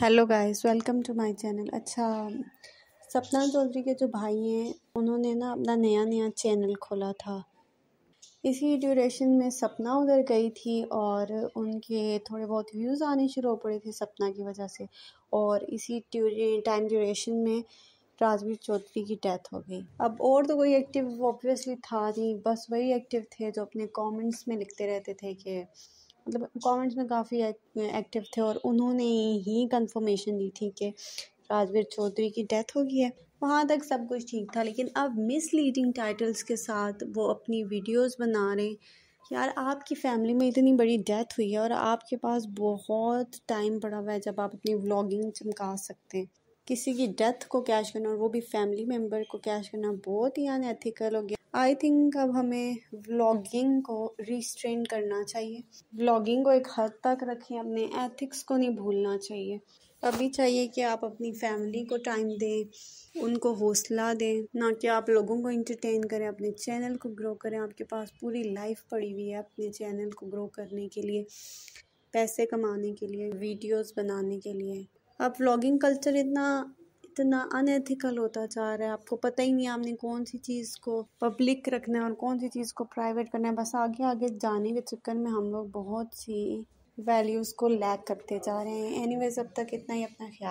hello guys welcome to my channel अच्छा सपना चौधरी के जो भाई हैं उन्होंने ना अपना नया नया चैनल खोला था इसी ड्यूरेशन में सपना उधर गई थी और उनके थोड़े बहुत व्यूज़ आने शुरू हो पड़े थे सपना की वजह से और इसी टाइम ड्यूरेशन में राजवीर चौधरी की डेथ हो गई अब और तो कोई एक्टिव ऑब्वियसली था नहीं बस वही एक्टिव थे जो अपने कमेंट्स में लिखते रहते थे कि मतलब कमेंट्स में काफ़ी एक्टिव थे और उन्होंने ही कंफर्मेशन दी थी कि राजवीर चौधरी की डेथ हो गई है वहाँ तक सब कुछ ठीक था लेकिन अब मिसलीडिंग टाइटल्स के साथ वो अपनी वीडियोस बना रहे हैं यार आपकी फैमिली में इतनी बड़ी डेथ हुई है और आपके पास बहुत टाइम पड़ा हुआ है जब आप अपनी व्लॉगिंग चमका सकते हैं किसी की डेथ को कैश करना और वो भी फैमिली मेम्बर को कैश करना बहुत ही अनएथिकल हो गया आई थिंक अब हमें व्लॉगिंग को रिस्ट्रेन करना चाहिए व्लॉगिंग को एक हद तक रखें अपने एथिक्स को नहीं भूलना चाहिए अभी चाहिए कि आप अपनी फैमिली को टाइम दें उनको हौसला दें ना कि आप लोगों को इंटरटेन करें अपने चैनल को ग्रो करें आपके पास पूरी लाइफ पड़ी हुई है अपने चैनल को ग्रो करने के लिए पैसे कमाने के लिए वीडियोस बनाने के लिए अब व्लॉगिंग कल्चर इतना इतना अनएथिकल होता जा रहा है आपको पता ही नहीं आपने कौन सी चीज़ को पब्लिक रखना है और कौन सी चीज़ को प्राइवेट करना है बस आगे आगे जाने के चक्कर में हम लोग बहुत सी वैल्यूज़ को लैक करते जा रहे हैं एनीवेज अब तक इतना ही अपना ख्याल